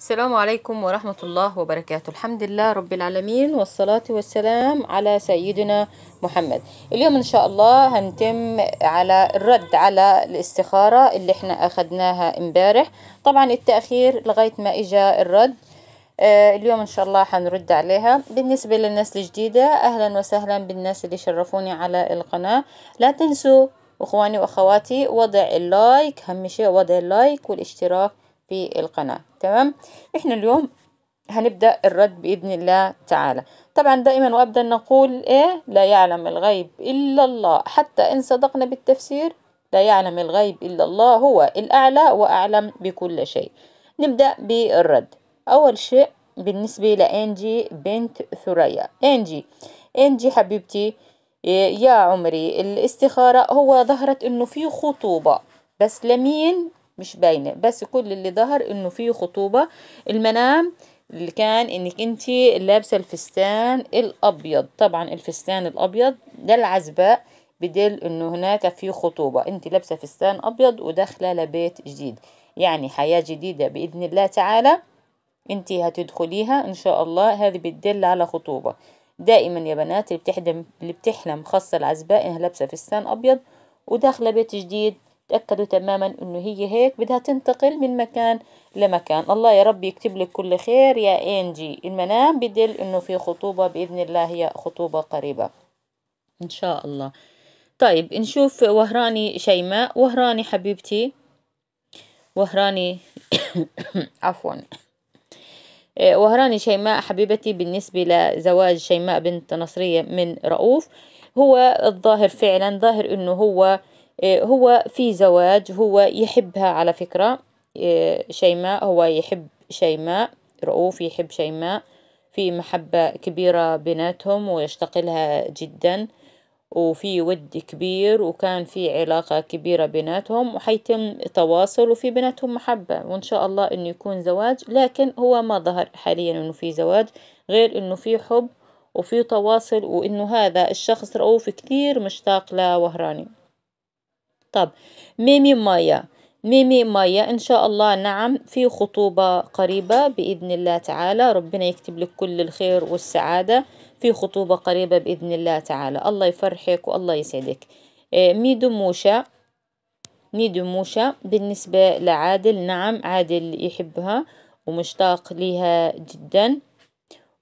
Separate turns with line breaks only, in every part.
السلام عليكم ورحمة الله وبركاته الحمد لله رب العالمين والصلاة والسلام على سيدنا محمد اليوم إن شاء الله هنتم على الرد على الاستخارة اللي احنا أخدناها امبارح طبعا التأخير لغاية ما إجا الرد آه، اليوم ان شاء الله حنرد عليها بالنسبة للناس الجديدة اهلا وسهلا بالناس اللي شرفوني على القناة لا تنسوا اخواني واخواتي وضع اللايك اهم شيء وضع اللايك والاشتراك في القناة تمام احنا اليوم هنبدأ الرد بإذن الله تعالى طبعا دائما وأبدا نقول إيه لا يعلم الغيب إلا الله حتى إن صدقنا بالتفسير لا يعلم الغيب إلا الله هو الأعلى وأعلم بكل شيء نبدأ بالرد أول شيء بالنسبة لأنجي بنت ثريا أنجي أنجي حبيبتي يا عمري الاستخارة هو ظهرت إنه في خطوبة بس لمين مش باينه بس كل اللي ظهر انه في خطوبه المنام اللي كان انك انت لابسه الفستان الابيض طبعا الفستان الابيض ده العزباء بدل انه هناك في خطوبه انت لابسه فستان ابيض وداخله لبيت جديد يعني حياه جديده باذن الله تعالى انت هتدخليها ان شاء الله هذه بتدل على خطوبه دائما يا بنات اللي بتحلم اللي بتحلم خاصه العزباء انها لابسه فستان ابيض وداخله بيت جديد تأكدوا تماما أنه هي هيك بدها تنتقل من مكان لمكان الله يا رب يكتب لك كل خير يا إنجي المنام بدل أنه في خطوبة بإذن الله هي خطوبة قريبة إن شاء الله طيب نشوف وهراني شيماء وهراني حبيبتي وهراني عفوا آه، وهراني شيماء حبيبتي بالنسبة لزواج شيماء بنت نصرية من رؤوف هو الظاهر فعلا ظاهر انه هو إيه، هو في زواج هو يحبها على فكرة إيه، شيماء هو يحب شيماء رؤوف يحب شيماء في محبة كبيرة بيناتهم ويشتاق لها جدا وفي ود كبير وكان في علاقة كبيرة بيناتهم وحيتم تواصل وفي بيناتهم محبة وإن شاء الله إنه يكون زواج لكن هو ما ظهر حاليا إنه في زواج غير إنه في حب وفي تواصل وإنه هذا الشخص رؤوف كثير مشتاق لوهراني طب ميمي مايا ميمي مايا إن شاء الله نعم في خطوبة قريبة بإذن الله تعالى ربنا يكتب لك كل الخير والسعادة في خطوبة قريبة بإذن الله تعالى الله يفرحك والله يسعدك آه، ميدو موشا ميدو موشا بالنسبة لعادل نعم عادل يحبها ومشتاق ليها جدا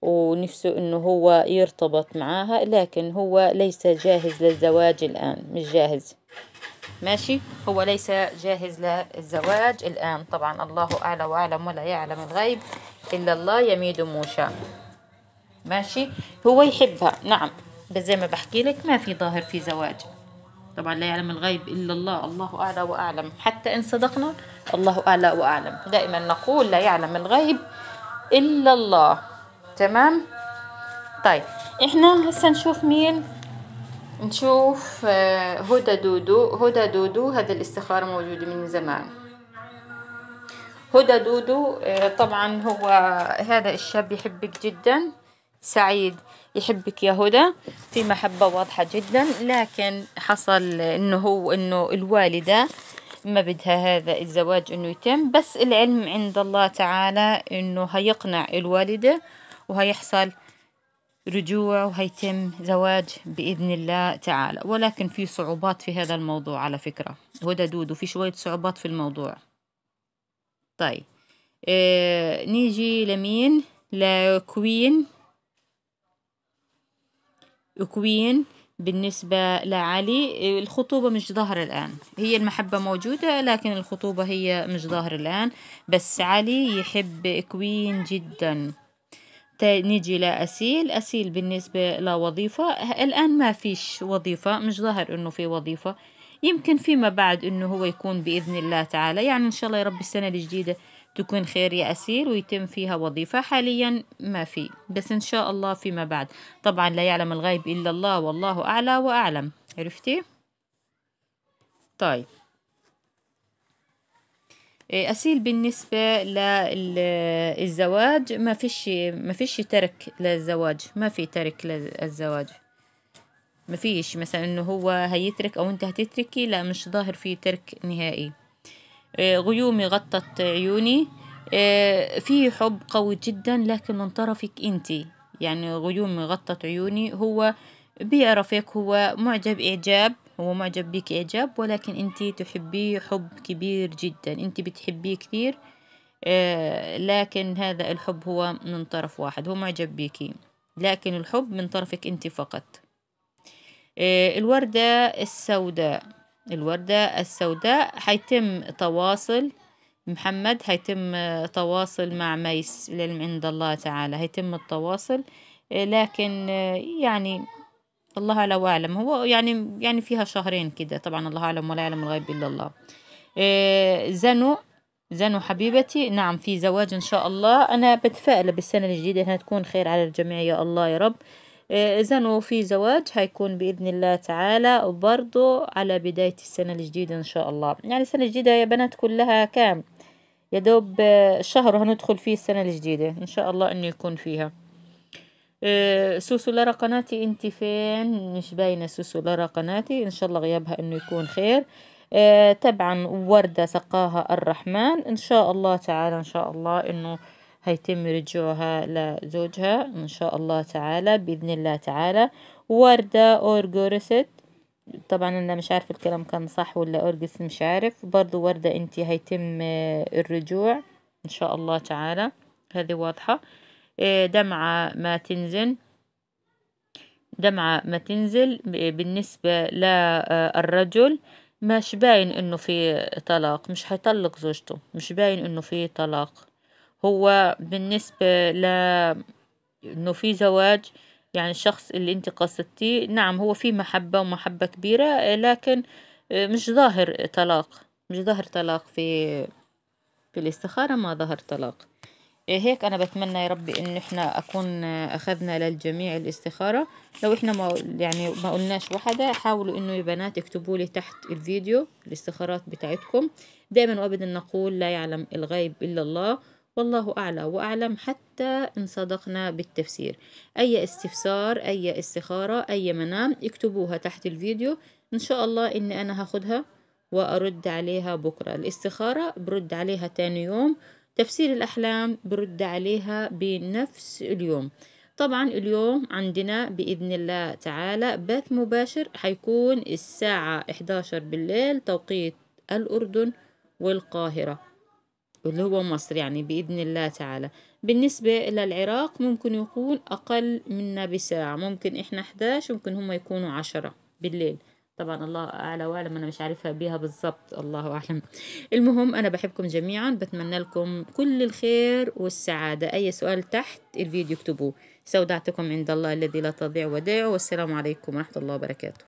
ونفسه انه هو يرتبط معاها لكن هو ليس جاهز للزواج الآن مش جاهز ماشي هو ليس جاهز للزواج الآن طبعا الله أعلى وأعلم ولا يعلم الغيب إلا الله يميد موشى ماشي هو يحبها نعم بس زي ما بحكي لك ما في ظاهر في زواج طبعا لا يعلم الغيب إلا الله الله أعلى وأعلم حتى إن صدقنا الله أعلى وأعلم دائما نقول لا يعلم الغيب إلا الله تمام طيب إحنا هسه نشوف مين نشوف آه، هدى دودو هدى دودو هذا الاستخارة موجودة من زمان هدى دودو آه، طبعا هو هذا الشاب يحبك جدا سعيد يحبك يا هدى في محبة واضحة جدا لكن حصل انه هو انه الوالدة ما بدها هذا الزواج انه يتم بس العلم عند الله تعالى انه هيقنع الوالدة وهيحصل رجوع وهيتم زواج بإذن الله تعالى ولكن في صعوبات في هذا الموضوع على فكرة هدى دودو في شوية صعوبات في الموضوع طيب آه نيجي لمين لكوين كوين بالنسبة لعلي الخطوبة مش ظاهرة الآن هي المحبة موجودة لكن الخطوبة هي مش ظاهرة الآن بس علي يحب كوين جداً نيجي لأسيل أسيل بالنسبة لوظيفة الآن ما فيش وظيفة مش ظاهر إنه في وظيفة يمكن فيما بعد إنه هو يكون بإذن الله تعالى يعني إن شاء الله يا رب السنة الجديدة تكون خير يا أسيل ويتم فيها وظيفة حاليا ما في بس إن شاء الله فيما بعد طبعا لا يعلم الغيب إلا الله والله أعلى وأعلم عرفتي؟ طيب أسيل إيه، بالنسبة للزواج ما فيش ما فيش ترك للزواج ما في ترك للزواج ما فيش مثلا انه هو هيترك او انت هتتركي لا مش ظاهر في ترك نهائي إيه، غيومي غطت عيوني إيه، في حب قوي جدا لكن من طرفك انت يعني غيومي غطت عيوني هو بيعرفك هو معجب اعجاب هو معجب بك إعجاب ولكن أنت تحبيه حب كبير جدا أنت بتحبيه كثير آه، لكن هذا الحب هو من طرف واحد هو معجب بك لكن الحب من طرفك أنت فقط آه، الوردة السوداء الوردة السوداء حيتم تواصل محمد حيتم تواصل مع ميس للعلم عند الله تعالى حيتم التواصل آه، لكن يعني الله على أعلم هو يعني يعني فيها شهرين كده طبعا الله أعلم ولا يعلم الغيب إلا الله إيه زنو زنو حبيبتي نعم في زواج إن شاء الله أنا بتفائل بالسنة الجديدة إنها تكون خير على الجميع يا الله يا رب إيه زنو في زواج هيكون بإذن الله تعالى وبرضو على بداية السنة الجديدة إن شاء الله يعني السنة الجديدة يا بنات كلها كام يا دوب آه، شهر هندخل فيه السنة الجديدة إن شاء الله إنه يكون فيها آه، سوسو لارا قناتي انت فين مش باينه سوسو لارا قناتي ان شاء الله غيابها انه يكون خير آه، طبعا وردة سقاها الرحمن إن شاء الله تعالى إن شاء الله إنه هيتم رجوعها لزوجها إن شاء الله تعالى بإذن الله تعالى وردة اورغورست طبعا أنا مش عارف الكلام كان صح ولا أورجس مش عارف برضو وردة أنت هيتم آه، الرجوع إن شاء الله تعالى هذه واضحة إيه، دمعة ما تنزل دمعة ما تنزل بالنسبة للرجل آه، مش باين انه في طلاق مش حيطلق زوجته مش باين انه في طلاق هو بالنسبة ل انه في زواج يعني الشخص اللي انت قصدتيه نعم هو في محبة ومحبة كبيرة لكن آه، مش ظاهر طلاق مش ظاهر طلاق في في الاستخارة ما ظهر طلاق إيه، هيك أنا بتمنى يا ربي إن إحنا أكون آه، أخذنا للجميع الاستخارة لو إحنا ما يعني ما قلناش وحدة حاولوا إنه يا بنات اكتبوا لي تحت الفيديو الاستخارات بتاعتكم دائما وأبدا نقول لا يعلم الغيب إلا الله والله أعلى وأعلم حتى إن صدقنا بالتفسير أي استفسار أي استخارة أي منام اكتبوها تحت الفيديو إن شاء الله اني أنا هاخدها وأرد عليها بكرة الاستخارة برد عليها تاني يوم تفسير الأحلام برد عليها بنفس اليوم طبعا اليوم عندنا بإذن الله تعالى بث مباشر حيكون الساعة 11 بالليل توقيت الأردن والقاهرة اللي هو مصر يعني بإذن الله تعالى بالنسبة للعراق ممكن يكون أقل منا بساعة ممكن إحنا 11 ممكن هم يكونوا 10 بالليل طبعا الله اعلى واعلم انا مش عارفها بيها بالظبط الله اعلم المهم انا بحبكم جميعا بتمنى لكم كل الخير والسعاده اي سؤال تحت الفيديو اكتبوه سودعتكم عند الله الذي لا تضيع ودائعه والسلام عليكم ورحمه الله وبركاته